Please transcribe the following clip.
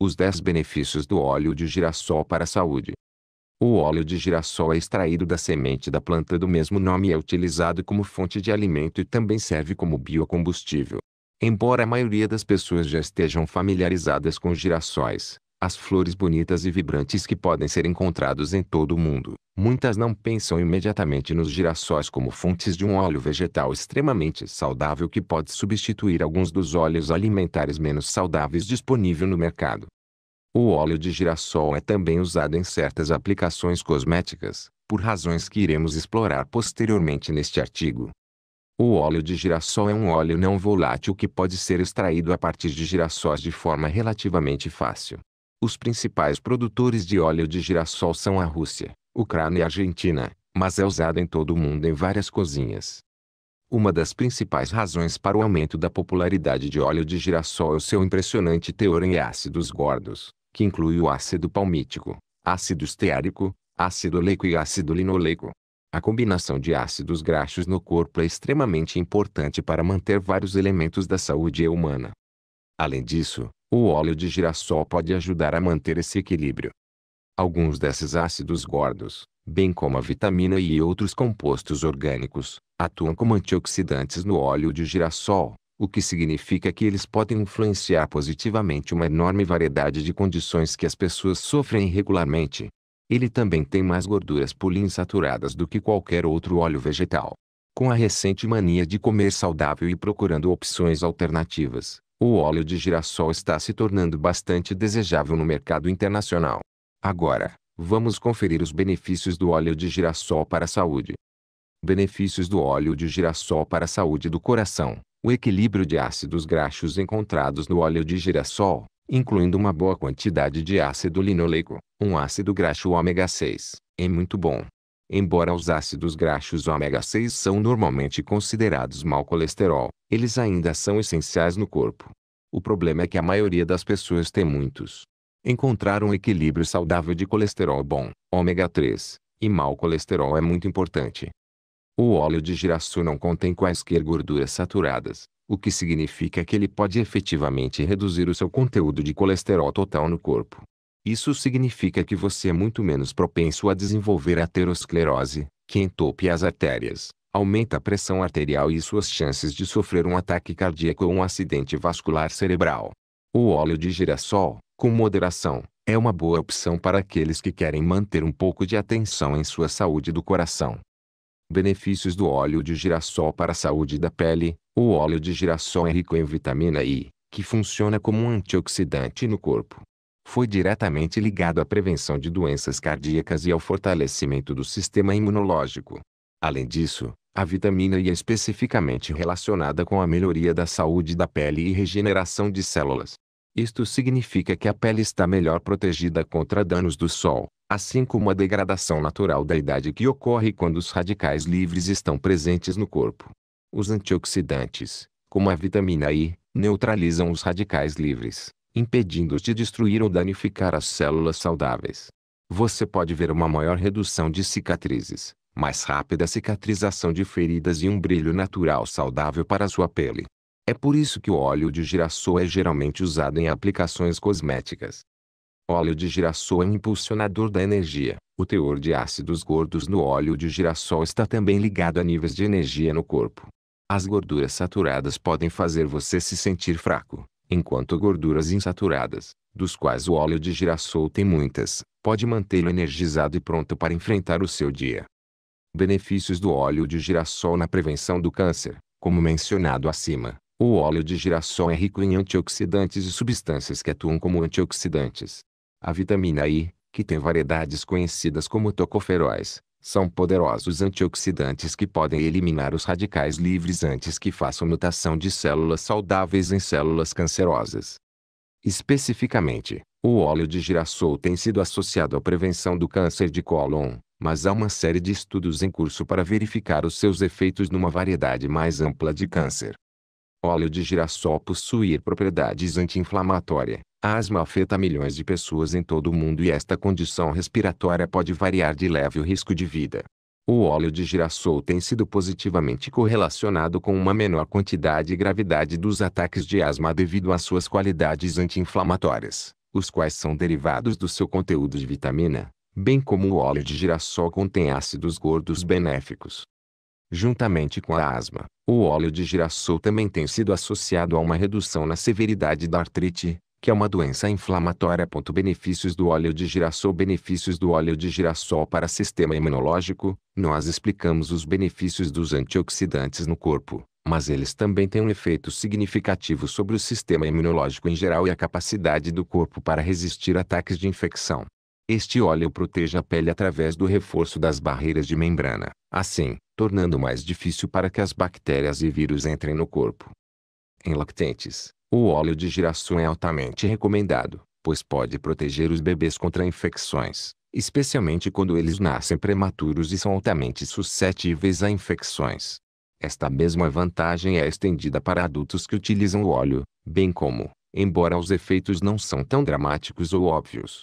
Os 10 benefícios do óleo de girassol para a saúde. O óleo de girassol é extraído da semente da planta do mesmo nome e é utilizado como fonte de alimento e também serve como biocombustível. Embora a maioria das pessoas já estejam familiarizadas com girassóis, as flores bonitas e vibrantes que podem ser encontrados em todo o mundo, Muitas não pensam imediatamente nos girassóis como fontes de um óleo vegetal extremamente saudável que pode substituir alguns dos óleos alimentares menos saudáveis disponíveis no mercado. O óleo de girassol é também usado em certas aplicações cosméticas, por razões que iremos explorar posteriormente neste artigo. O óleo de girassol é um óleo não volátil que pode ser extraído a partir de girassóis de forma relativamente fácil. Os principais produtores de óleo de girassol são a Rússia, Ucrânia e Argentina, mas é usada em todo o mundo em várias cozinhas. Uma das principais razões para o aumento da popularidade de óleo de girassol é o seu impressionante teor em ácidos gordos, que inclui o ácido palmítico, ácido esteárico, ácido oleico e ácido linoleico. A combinação de ácidos graxos no corpo é extremamente importante para manter vários elementos da saúde humana. Além disso, o óleo de girassol pode ajudar a manter esse equilíbrio. Alguns desses ácidos gordos, bem como a vitamina e outros compostos orgânicos, atuam como antioxidantes no óleo de girassol, o que significa que eles podem influenciar positivamente uma enorme variedade de condições que as pessoas sofrem regularmente. Ele também tem mais gorduras poliinsaturadas do que qualquer outro óleo vegetal. Com a recente mania de comer saudável e procurando opções alternativas, o óleo de girassol está se tornando bastante desejável no mercado internacional. Agora, vamos conferir os benefícios do óleo de girassol para a saúde. Benefícios do óleo de girassol para a saúde do coração. O equilíbrio de ácidos graxos encontrados no óleo de girassol, incluindo uma boa quantidade de ácido linoleico, um ácido graxo ômega 6, é muito bom. Embora os ácidos graxos ômega 6 são normalmente considerados mau colesterol, eles ainda são essenciais no corpo. O problema é que a maioria das pessoas tem muitos, encontrar um equilíbrio saudável de colesterol bom, ômega 3 e mau colesterol é muito importante. O óleo de girassol não contém quaisquer gorduras saturadas, o que significa que ele pode efetivamente reduzir o seu conteúdo de colesterol total no corpo. Isso significa que você é muito menos propenso a desenvolver aterosclerose, que entope as artérias, aumenta a pressão arterial e suas chances de sofrer um ataque cardíaco ou um acidente vascular cerebral. O óleo de girassol, com moderação, é uma boa opção para aqueles que querem manter um pouco de atenção em sua saúde do coração. Benefícios do óleo de girassol para a saúde da pele. O óleo de girassol é rico em vitamina I, que funciona como um antioxidante no corpo. Foi diretamente ligado à prevenção de doenças cardíacas e ao fortalecimento do sistema imunológico. Além disso, a vitamina I é especificamente relacionada com a melhoria da saúde da pele e regeneração de células. Isto significa que a pele está melhor protegida contra danos do sol, assim como a degradação natural da idade que ocorre quando os radicais livres estão presentes no corpo. Os antioxidantes, como a vitamina I, neutralizam os radicais livres, impedindo-os de destruir ou danificar as células saudáveis. Você pode ver uma maior redução de cicatrizes, mais rápida cicatrização de feridas e um brilho natural saudável para sua pele. É por isso que o óleo de girassol é geralmente usado em aplicações cosméticas. óleo de girassol é um impulsionador da energia. O teor de ácidos gordos no óleo de girassol está também ligado a níveis de energia no corpo. As gorduras saturadas podem fazer você se sentir fraco, enquanto gorduras insaturadas, dos quais o óleo de girassol tem muitas, pode mantê-lo energizado e pronto para enfrentar o seu dia. Benefícios do óleo de girassol na prevenção do câncer, como mencionado acima, o óleo de girassol é rico em antioxidantes e substâncias que atuam como antioxidantes. A vitamina I, que tem variedades conhecidas como tocoferóis, são poderosos antioxidantes que podem eliminar os radicais livres antes que façam mutação de células saudáveis em células cancerosas. Especificamente, o óleo de girassol tem sido associado à prevenção do câncer de cólon, mas há uma série de estudos em curso para verificar os seus efeitos numa variedade mais ampla de câncer óleo de girassol possuir propriedades anti-inflamatória. asma afeta milhões de pessoas em todo o mundo e esta condição respiratória pode variar de leve o risco de vida. O óleo de girassol tem sido positivamente correlacionado com uma menor quantidade e gravidade dos ataques de asma devido às suas qualidades anti-inflamatórias, os quais são derivados do seu conteúdo de vitamina, bem como o óleo de girassol contém ácidos gordos benéficos. Juntamente com a asma, o óleo de girassol também tem sido associado a uma redução na severidade da artrite, que é uma doença inflamatória. Benefícios do óleo de girassol Benefícios do óleo de girassol para sistema imunológico. Nós explicamos os benefícios dos antioxidantes no corpo, mas eles também têm um efeito significativo sobre o sistema imunológico em geral e a capacidade do corpo para resistir ataques de infecção. Este óleo protege a pele através do reforço das barreiras de membrana, assim, tornando mais difícil para que as bactérias e vírus entrem no corpo. Em lactentes, o óleo de girassol é altamente recomendado, pois pode proteger os bebês contra infecções, especialmente quando eles nascem prematuros e são altamente suscetíveis a infecções. Esta mesma vantagem é estendida para adultos que utilizam o óleo, bem como, embora os efeitos não são tão dramáticos ou óbvios,